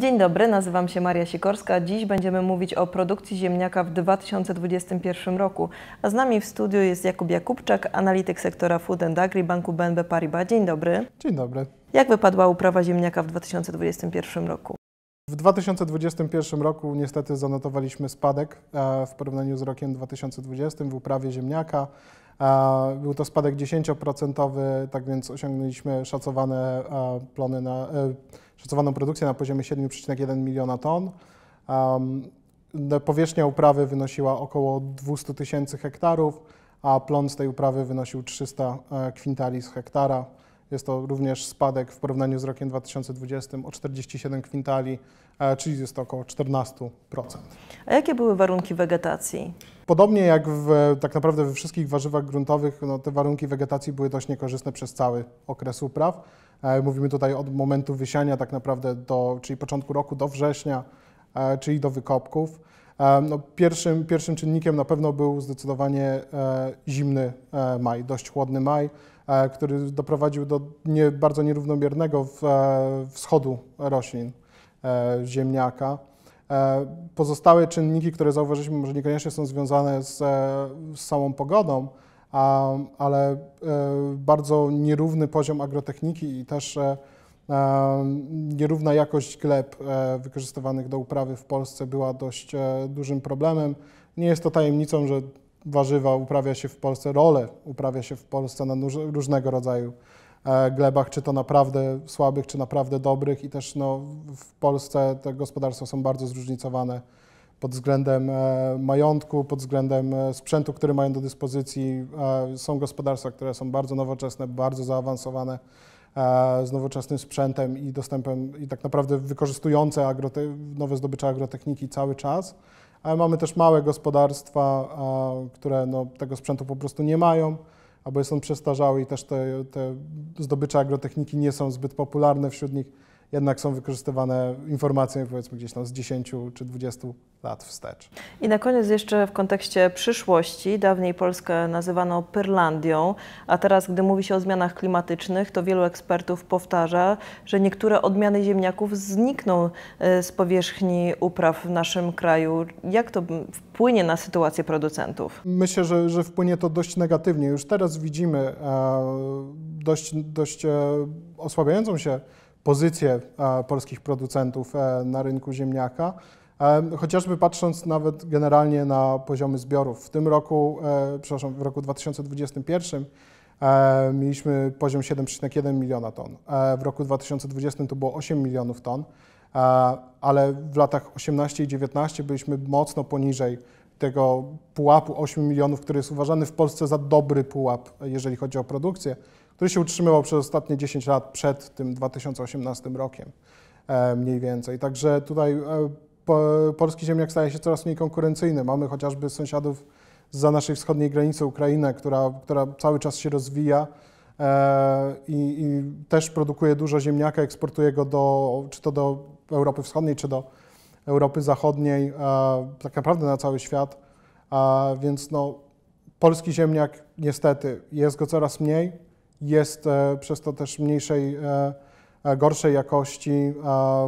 Dzień dobry, nazywam się Maria Sikorska. Dziś będziemy mówić o produkcji ziemniaka w 2021 roku. A z nami w studiu jest Jakub Jakubczak, analityk sektora Food and Agri Banku BNB Paribas. Dzień dobry. Dzień dobry. Jak wypadła uprawa ziemniaka w 2021 roku? W 2021 roku niestety zanotowaliśmy spadek e, w porównaniu z rokiem 2020 w uprawie ziemniaka. E, był to spadek 10%, tak więc osiągnęliśmy szacowane e, plony na, szacowaną produkcję na poziomie 7,1 miliona ton. No, powierzchnia uprawy wynosiła około 200 tysięcy hektarów, a plon z tej uprawy wynosił 300 kwintali z hektara. Jest to również spadek w porównaniu z rokiem 2020 o 47 kwintali, e, czyli jest to około 14%. A jakie były warunki wegetacji? Podobnie jak w, tak naprawdę we wszystkich warzywach gruntowych, no, te warunki wegetacji były dość niekorzystne przez cały okres upraw. E, mówimy tutaj od momentu wysiania tak naprawdę do, czyli początku roku do września, e, czyli do wykopków. E, no, pierwszym, pierwszym czynnikiem na pewno był zdecydowanie e, zimny e, maj, dość chłodny maj, który doprowadził do nie, bardzo nierównomiernego wschodu roślin ziemniaka. Pozostałe czynniki, które zauważyliśmy, może niekoniecznie są związane z, z samą pogodą, ale bardzo nierówny poziom agrotechniki i też Nierówna jakość gleb e, wykorzystywanych do uprawy w Polsce była dość e, dużym problemem. Nie jest to tajemnicą, że warzywa uprawia się w Polsce, role uprawia się w Polsce na różnego rodzaju e, glebach, czy to naprawdę słabych, czy naprawdę dobrych i też no, w Polsce te gospodarstwa są bardzo zróżnicowane pod względem majątku, pod względem sprzętu, który mają do dyspozycji. Są gospodarstwa, które są bardzo nowoczesne, bardzo zaawansowane, E, z nowoczesnym sprzętem i dostępem i tak naprawdę wykorzystujące agrote- nowe zdobycze agrotechniki cały czas, ale mamy też małe gospodarstwa, e, które no, tego sprzętu po prostu nie mają, albo jest on przestarzały i też te, te zdobycze agrotechniki nie są zbyt popularne wśród nich jednak są wykorzystywane informacje powiedzmy gdzieś tam z 10 czy 20 lat wstecz. I na koniec jeszcze w kontekście przyszłości. Dawniej Polskę nazywano Pyrlandią, a teraz, gdy mówi się o zmianach klimatycznych, to wielu ekspertów powtarza, że niektóre odmiany ziemniaków znikną e, z powierzchni upraw w naszym kraju. Jak to wpłynie na sytuację producentów? Myślę, że, że wpłynie to dość negatywnie. Już teraz widzimy e, dość, dość e, osłabiającą się pozycję e, polskich producentów e, na rynku ziemniaka. E, chociażby patrząc nawet generalnie na poziomy zbiorów. W tym roku, przepraszam, w roku 2021 mieliśmy poziom 7,1 miliona ton. W roku 2020 to było 8 milionów ton, ale w latach 18 i 19 byliśmy mocno poniżej tego pułapu 8 milionów, który jest uważany w Polsce za dobry pułap, jeżeli chodzi o produkcję który się utrzymywał przez ostatnie 10 lat przed tym 2018 rokiem e, mniej więcej. Także tutaj e, polski ziemniak staje się coraz mniej konkurencyjny. Mamy chociażby sąsiadów za naszej wschodniej granicy Ukrainę, która, która cały czas się rozwija e, i, i też produkuje dużo ziemniaka, eksportuje go do, czy to do Europy Wschodniej, czy do Europy Zachodniej, tak naprawdę na cały świat. Więc no, polski ziemniak niestety jest go coraz mniej jest e, przez to też mniejszej, e, e, gorszej jakości.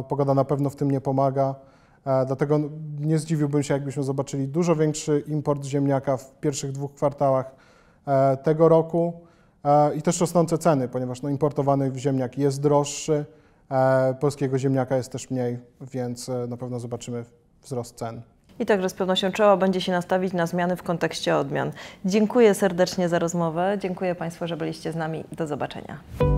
Pogoda na pewno w tym nie pomaga. Dlatego nie zdziwiłbym się, jakbyśmy zobaczyli dużo większy import ziemniaka w pierwszych dwóch kwartałach tego roku i też rosnące ceny, ponieważ no, importowany ziemniak jest droższy, polskiego ziemniaka jest też mniej, więc na pewno zobaczymy wzrost cen. I także z pewnością trzeba będzie się nastawić na zmiany w kontekście odmian. Dziękuję serdecznie za rozmowę. Dziękuję Państwu, że byliście z nami. Do zobaczenia.